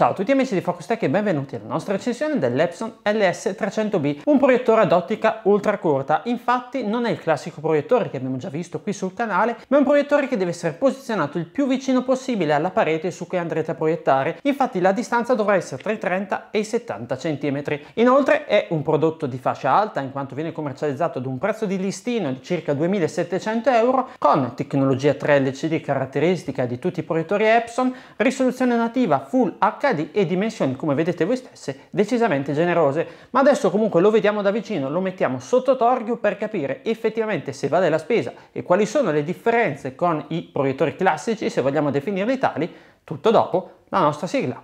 Ciao a tutti amici di Focus Tech e benvenuti alla nostra recensione dell'Epson LS300B, un proiettore ad ottica ultra corta. Infatti non è il classico proiettore che abbiamo già visto qui sul canale, ma è un proiettore che deve essere posizionato il più vicino possibile alla parete su cui andrete a proiettare. Infatti la distanza dovrà essere tra i 30 e i 70 cm. Inoltre è un prodotto di fascia alta in quanto viene commercializzato ad un prezzo di listino di circa 2700 euro con tecnologia 3 LCD caratteristica di tutti i proiettori Epson, risoluzione nativa Full HD 3 e dimensioni, come vedete voi stesse, decisamente generose. Ma adesso comunque lo vediamo da vicino, lo mettiamo sotto torchio per capire effettivamente se vale la spesa e quali sono le differenze con i proiettori classici, se vogliamo definirli tali, tutto dopo la nostra sigla.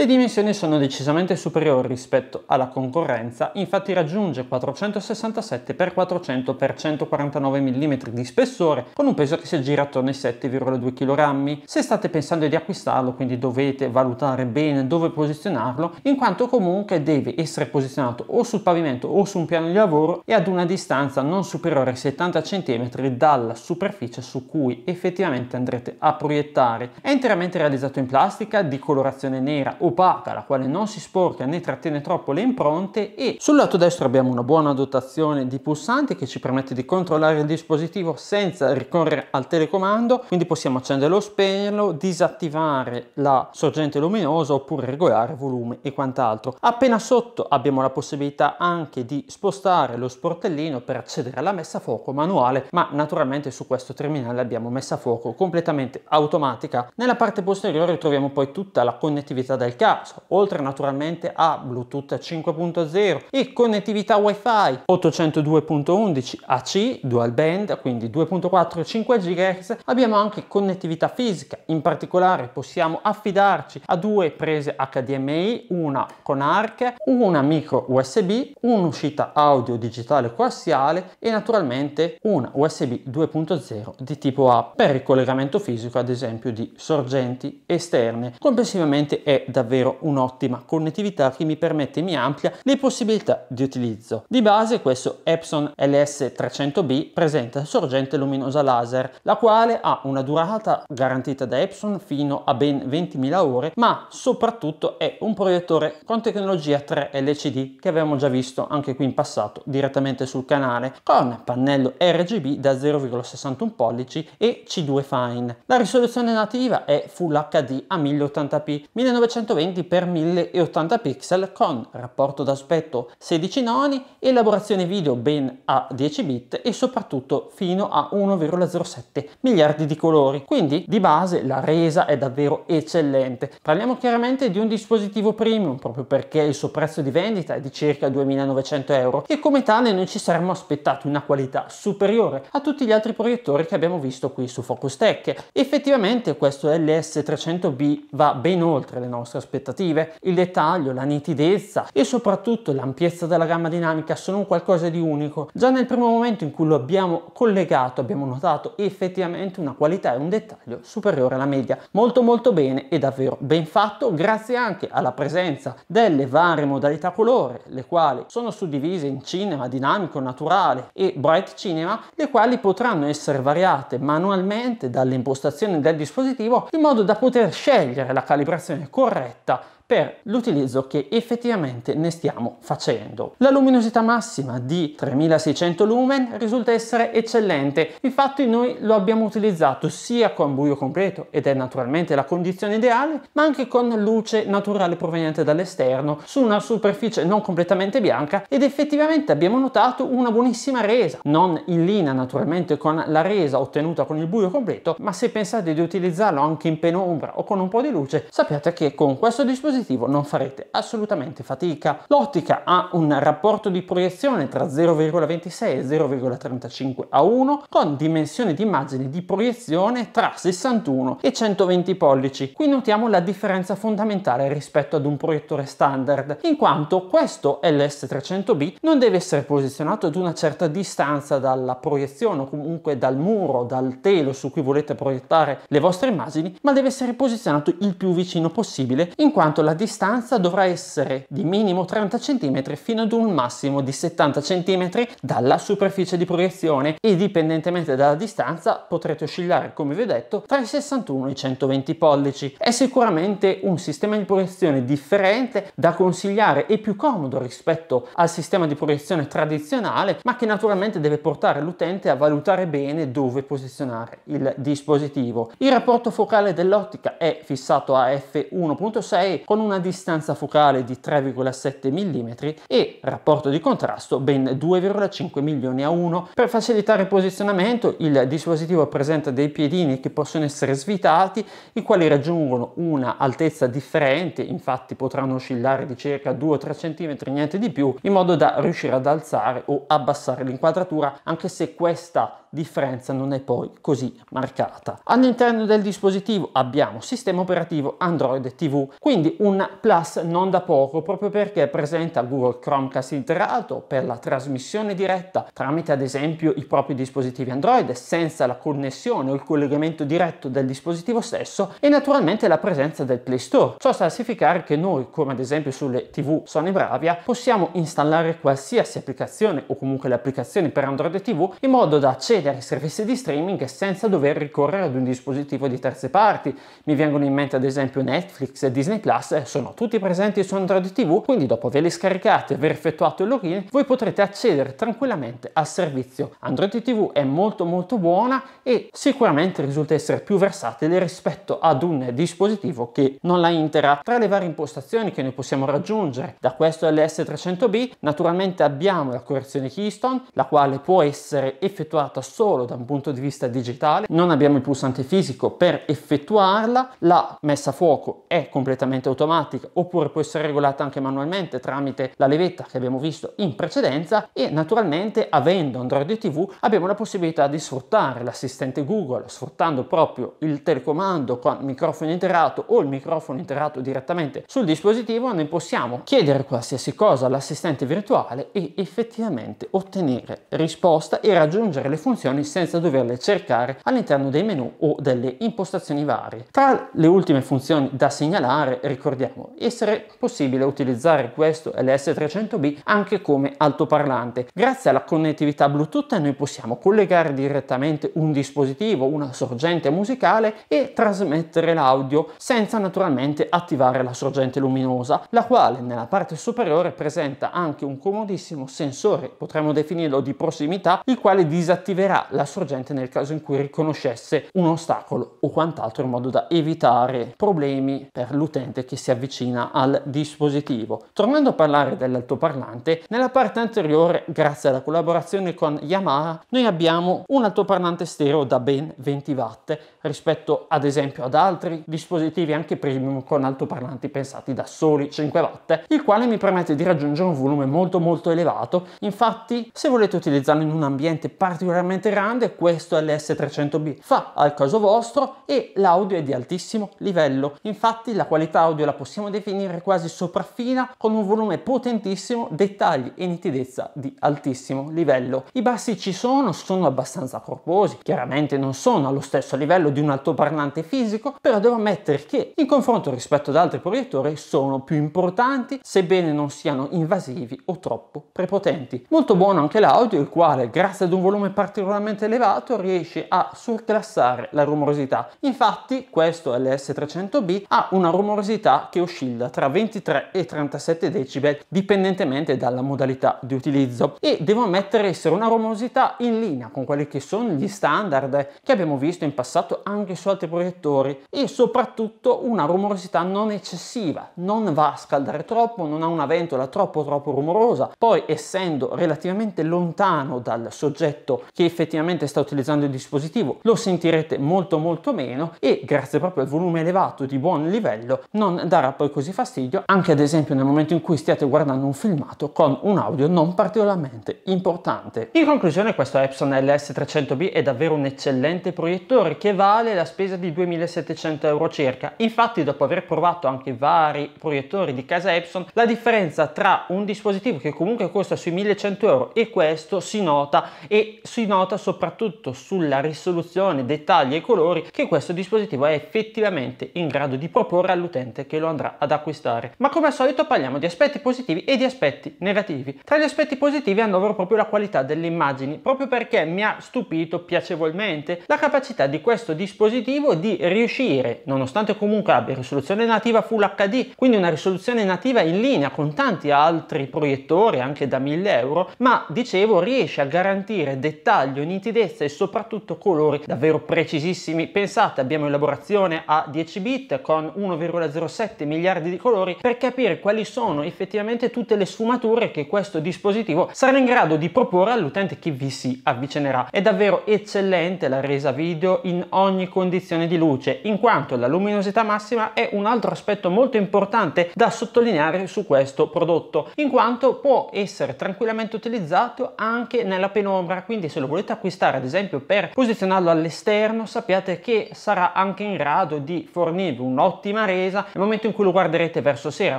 Le dimensioni sono decisamente superiori rispetto alla concorrenza, infatti raggiunge 467 x 400 x 149 mm di spessore con un peso che si aggira attorno ai 7,2 kg. Se state pensando di acquistarlo, quindi dovete valutare bene dove posizionarlo, in quanto comunque deve essere posizionato o sul pavimento o su un piano di lavoro e ad una distanza non superiore ai 70 cm dalla superficie su cui effettivamente andrete a proiettare. È interamente realizzato in plastica di colorazione nera o copata la quale non si sporca né trattiene troppo le impronte e sul lato destro abbiamo una buona dotazione di pulsanti che ci permette di controllare il dispositivo senza ricorrere al telecomando quindi possiamo accenderlo o spegnerlo disattivare la sorgente luminosa oppure regolare volume e quant'altro appena sotto abbiamo la possibilità anche di spostare lo sportellino per accedere alla messa a fuoco manuale ma naturalmente su questo terminale abbiamo messa a fuoco completamente automatica nella parte posteriore troviamo poi tutta la connettività del caso, oltre naturalmente a Bluetooth 5.0 e connettività WiFi 802.11 AC dual band, quindi 2.4 5 GHz, abbiamo anche connettività fisica. In particolare possiamo affidarci a due prese HDMI, una con ARC, una micro USB, un'uscita audio digitale coassiale e naturalmente una USB 2.0 di tipo A per il collegamento fisico ad esempio di sorgenti esterne. Complessivamente è da davvero un'ottima connettività che mi permette e mi amplia le possibilità di utilizzo. Di base questo Epson LS300B presenta sorgente luminosa laser, la quale ha una durata garantita da Epson fino a ben 20.000 ore, ma soprattutto è un proiettore con tecnologia 3 LCD che abbiamo già visto anche qui in passato direttamente sul canale, con pannello RGB da 0,61 pollici e C2 Fine. La risoluzione nativa è Full HD a 1080p, 1900 720x 1080 pixel con rapporto d'aspetto 16 noni, elaborazione video ben a 10 bit e soprattutto fino a 1,07 miliardi di colori. Quindi di base la resa è davvero eccellente. Parliamo chiaramente di un dispositivo premium proprio perché il suo prezzo di vendita è di circa 2900 euro e come tale non ci saremmo aspettati una qualità superiore a tutti gli altri proiettori che abbiamo visto qui su Focus Tech. Effettivamente questo LS300B va ben oltre le nostre aspettative. Il dettaglio, la nitidezza e soprattutto l'ampiezza della gamma dinamica sono qualcosa di unico. Già nel primo momento in cui lo abbiamo collegato abbiamo notato effettivamente una qualità e un dettaglio superiore alla media. Molto molto bene e davvero ben fatto grazie anche alla presenza delle varie modalità colore, le quali sono suddivise in cinema dinamico, naturale e bright cinema, le quali potranno essere variate manualmente dalle impostazioni del dispositivo in modo da poter scegliere la calibrazione corretta että per l'utilizzo che effettivamente ne stiamo facendo. La luminosità massima di 3600 lumen risulta essere eccellente, infatti noi lo abbiamo utilizzato sia con buio completo ed è naturalmente la condizione ideale, ma anche con luce naturale proveniente dall'esterno su una superficie non completamente bianca ed effettivamente abbiamo notato una buonissima resa, non in linea naturalmente con la resa ottenuta con il buio completo, ma se pensate di utilizzarlo anche in penombra o con un po' di luce, sappiate che con questo dispositivo dispositivo non farete assolutamente fatica. L'ottica ha un rapporto di proiezione tra 0,26 e 0,35 a 1 con dimensione di immagine di proiezione tra 61 e 120 pollici. Qui notiamo la differenza fondamentale rispetto ad un proiettore standard in quanto questo LS300B non deve essere posizionato ad una certa distanza dalla proiezione o comunque dal muro, dal telo su cui volete proiettare le vostre immagini ma deve essere posizionato il più vicino possibile in quanto la la distanza dovrà essere di minimo 30 cm fino ad un massimo di 70 cm dalla superficie di proiezione e dipendentemente dalla distanza potrete oscillare come vi ho detto tra i 61 e i 120 pollici. È sicuramente un sistema di proiezione differente da consigliare e più comodo rispetto al sistema di proiezione tradizionale ma che naturalmente deve portare l'utente a valutare bene dove posizionare il dispositivo. Il rapporto focale dell'ottica è fissato a f1.6 con una distanza focale di 3,7 mm e rapporto di contrasto ben 2,5 milioni a 1. Per facilitare il posizionamento il dispositivo presenta dei piedini che possono essere svitati i quali raggiungono una altezza differente, infatti potranno oscillare di circa 2-3 cm, niente di più, in modo da riuscire ad alzare o abbassare l'inquadratura anche se questa differenza non è poi così marcata. All'interno del dispositivo abbiamo sistema operativo Android TV, quindi un plus non da poco proprio perché presenta Google Chromecast integrato per la trasmissione diretta tramite ad esempio i propri dispositivi Android senza la connessione o il collegamento diretto del dispositivo stesso e naturalmente la presenza del Play Store. Ciò sta a significare che noi, come ad esempio sulle TV Sony Bravia, possiamo installare qualsiasi applicazione o comunque le applicazioni per Android TV in modo da accedere accedere ai servizi di streaming senza dover ricorrere ad un dispositivo di terze parti. Mi vengono in mente ad esempio Netflix e Disney Plus, sono tutti presenti su Android TV, quindi dopo averli scaricati e aver effettuato il login, voi potrete accedere tranquillamente al servizio. Android TV è molto molto buona e sicuramente risulta essere più versatile rispetto ad un dispositivo che non la intera. Tra le varie impostazioni che noi possiamo raggiungere da questo LS300B, naturalmente abbiamo la correzione Keystone, la quale può essere effettuata solo da un punto di vista digitale, non abbiamo il pulsante fisico per effettuarla, la messa a fuoco è completamente automatica oppure può essere regolata anche manualmente tramite la levetta che abbiamo visto in precedenza e naturalmente avendo Android TV abbiamo la possibilità di sfruttare l'assistente Google sfruttando proprio il telecomando con microfono interato o il microfono interato direttamente sul dispositivo noi possiamo chiedere qualsiasi cosa all'assistente virtuale e effettivamente ottenere risposta e raggiungere le funzioni funzioni senza doverle cercare all'interno dei menu o delle impostazioni varie. Tra le ultime funzioni da segnalare ricordiamo essere possibile utilizzare questo LS300B anche come altoparlante. Grazie alla connettività Bluetooth noi possiamo collegare direttamente un dispositivo, una sorgente musicale e trasmettere l'audio senza naturalmente attivare la sorgente luminosa, la quale nella parte superiore presenta anche un comodissimo sensore, potremmo definirlo di prossimità, il quale disattiverà cambierà la sorgente nel caso in cui riconoscesse un ostacolo o quant'altro in modo da evitare problemi per l'utente che si avvicina al dispositivo. Tornando a parlare dell'altoparlante, nella parte anteriore, grazie alla collaborazione con Yamaha, noi abbiamo un altoparlante stereo da ben 20 watt rispetto ad esempio ad altri dispositivi anche premium con altoparlanti pensati da soli 5 watt, il quale mi permette di raggiungere un volume molto molto elevato. Infatti, se volete utilizzarlo in un ambiente particolarmente estremamente questo l'S300B, fa al caso vostro e l'audio è di altissimo livello. Infatti la qualità audio la possiamo definire quasi sopraffina con un volume potentissimo, dettagli e nitidezza di altissimo livello. I bassi ci sono, sono abbastanza corposi, chiaramente non sono allo stesso livello di un altoparlante fisico, però devo ammettere che in confronto rispetto ad altri proiettori sono più importanti, sebbene non siano invasivi o troppo prepotenti. Molto buono anche l'audio, il quale grazie ad un volume particolare particolarmente elevato riesce a surclassare la rumorosità. Infatti questo LS300B ha una rumorosità che oscilla tra 23 e 37 decibel dipendentemente dalla modalità di utilizzo e devo ammettere essere una rumorosità in linea con quelli che sono gli standard che abbiamo visto in passato anche su altri proiettori e soprattutto una rumorosità non eccessiva, non va a scaldare troppo, non ha una ventola troppo troppo rumorosa, poi essendo relativamente lontano dal soggetto che effettivamente sta utilizzando il dispositivo lo sentirete molto molto meno e grazie proprio al volume elevato di buon livello non darà poi così fastidio anche ad esempio nel momento in cui stiate guardando un filmato con un audio non particolarmente importante. In conclusione questo Epson LS300B è davvero un eccellente proiettore che vale la spesa di 2700 euro circa. Infatti dopo aver provato anche vari proiettori di casa Epson la differenza tra un dispositivo che comunque costa sui 1100 euro e questo si nota e si nota nota soprattutto sulla risoluzione, dettagli e colori che questo dispositivo è effettivamente in grado di proporre all'utente che lo andrà ad acquistare. Ma come al solito parliamo di aspetti positivi e di aspetti negativi. Tra gli aspetti positivi andavo proprio la qualità delle immagini, proprio perché mi ha stupito piacevolmente la capacità di questo dispositivo di riuscire, nonostante comunque abbia risoluzione nativa Full HD, quindi una risoluzione nativa in linea con tanti altri proiettori anche da 1000 euro, ma dicevo riesce a garantire dettagli dettaglio, nitidezza e soprattutto colori davvero precisissimi. Pensate, abbiamo elaborazione a 10 bit con 1,07 miliardi di colori per capire quali sono effettivamente tutte le sfumature che questo dispositivo sarà in grado di proporre all'utente che vi si avvicinerà. È davvero eccellente la resa video in ogni condizione di luce, in quanto la luminosità massima è un altro aspetto molto importante da sottolineare su questo prodotto, in quanto può essere tranquillamente utilizzato anche nella penombra, quindi se lo volete volete acquistare ad esempio per posizionarlo all'esterno sappiate che sarà anche in grado di fornirvi un'ottima resa nel momento in cui lo guarderete verso sera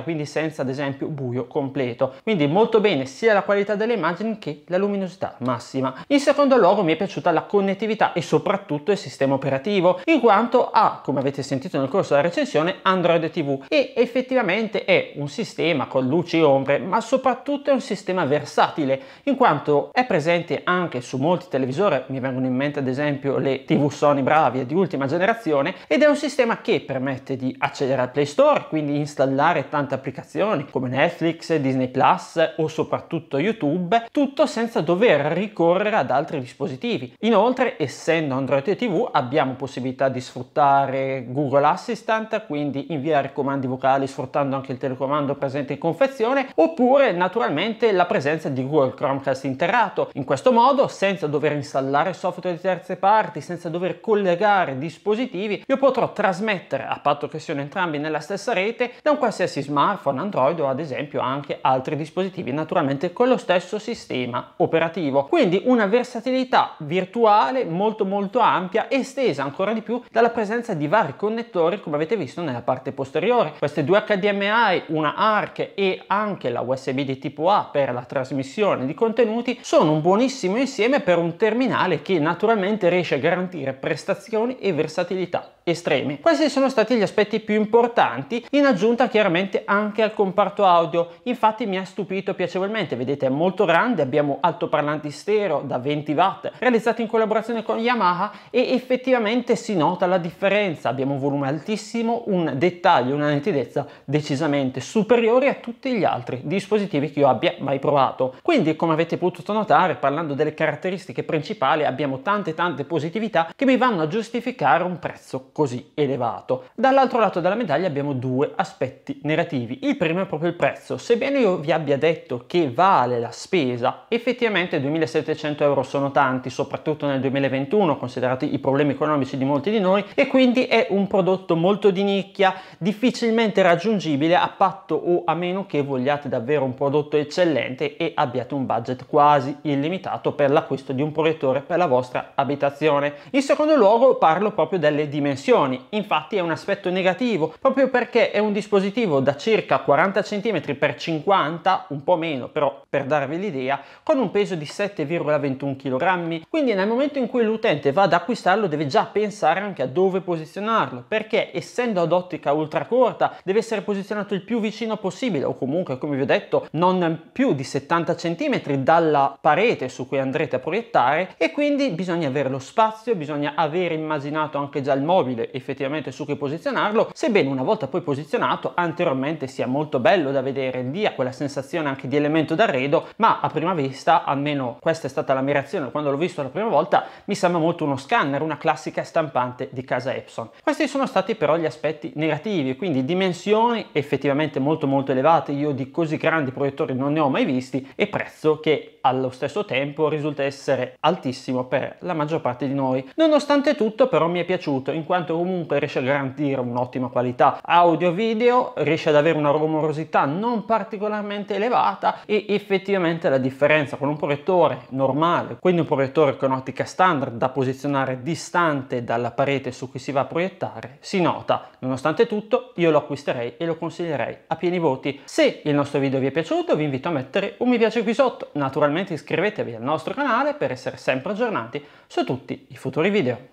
quindi senza ad esempio buio completo quindi molto bene sia la qualità delle immagini che la luminosità massima in secondo luogo mi è piaciuta la connettività e soprattutto il sistema operativo in quanto ha come avete sentito nel corso della recensione Android TV e effettivamente è un sistema con luci e ombre ma soprattutto è un sistema versatile in quanto è presente anche su molti televisore, mi vengono in mente ad esempio le TV Sony Bravia di ultima generazione, ed è un sistema che permette di accedere al Play Store, quindi installare tante applicazioni come Netflix, Disney Plus o soprattutto YouTube, tutto senza dover ricorrere ad altri dispositivi. Inoltre, essendo Android TV, abbiamo possibilità di sfruttare Google Assistant, quindi inviare comandi vocali sfruttando anche il telecomando presente in confezione, oppure naturalmente la presenza di Google Chromecast interrato. In questo modo, senza dover dover installare software di terze parti, senza dover collegare dispositivi, io potrò trasmettere, a patto che siano entrambi nella stessa rete, da un qualsiasi smartphone Android o ad esempio anche altri dispositivi, naturalmente con lo stesso sistema operativo. Quindi una versatilità virtuale molto molto ampia, estesa ancora di più dalla presenza di vari connettori come avete visto nella parte posteriore. Queste due HDMI, una ARC e anche la USB di tipo A per la trasmissione di contenuti sono un buonissimo insieme per un un terminale che naturalmente riesce a garantire prestazioni e versatilità estremi. Questi sono stati gli aspetti più importanti, in aggiunta chiaramente anche al comparto audio. Infatti mi ha stupito piacevolmente, vedete è molto grande, abbiamo altoparlanti stereo da 20 watt, realizzati in collaborazione con Yamaha e effettivamente si nota la differenza. Abbiamo un volume altissimo, un dettaglio, una nitidezza decisamente superiore a tutti gli altri dispositivi che io abbia mai provato. Quindi come avete potuto notare, parlando delle caratteristiche principali, abbiamo tante tante positività che mi vanno a giustificare un prezzo così elevato. Dall'altro lato della medaglia abbiamo due aspetti negativi. Il primo è proprio il prezzo. Sebbene io vi abbia detto che vale la spesa, effettivamente 2700 euro sono tanti, soprattutto nel 2021, considerati i problemi economici di molti di noi, e quindi è un prodotto molto di nicchia, difficilmente raggiungibile a patto o a meno che vogliate davvero un prodotto eccellente e abbiate un budget quasi illimitato per l'acquisto di un proiettore per la vostra abitazione. In secondo luogo parlo proprio delle dimensioni dimensioni, infatti è un aspetto negativo proprio perché è un dispositivo da circa 40 cm x 50, un po' meno però per darvi l'idea, con un peso di 7,21 kg, quindi nel momento in cui l'utente va ad acquistarlo deve già pensare anche a dove posizionarlo, perché essendo ad ottica ultra corta deve essere posizionato il più vicino possibile o comunque come vi ho detto non più di 70 cm dalla parete su cui andrete a proiettare e quindi bisogna avere lo spazio, bisogna aver immaginato anche già il mobile mobile effettivamente su che posizionarlo, sebbene una volta poi posizionato anteriormente sia molto bello da vedere, dia quella sensazione anche di elemento d'arredo, ma a prima vista, almeno questa è stata la mia reazione quando l'ho visto la prima volta, mi sembra molto uno scanner, una classica stampante di casa Epson. Questi sono stati però gli aspetti negativi, quindi dimensioni effettivamente molto molto elevate, io di così grandi proiettori non ne ho mai visti e prezzo che allo stesso tempo risulta essere altissimo per la maggior parte di noi. Nonostante tutto però mi è piaciuto in quanto impianto comunque riesce a garantire un'ottima qualità audio video, riesce ad avere una rumorosità non particolarmente elevata e effettivamente la differenza con un proiettore normale, quindi un proiettore con ottica standard da posizionare distante dalla parete su cui si va a proiettare, si nota. Nonostante tutto io lo acquisterei e lo consiglierei a pieni voti. Se il nostro video vi è piaciuto vi invito a mettere un mi piace qui sotto, naturalmente iscrivetevi al nostro canale per essere sempre aggiornati su tutti i futuri video.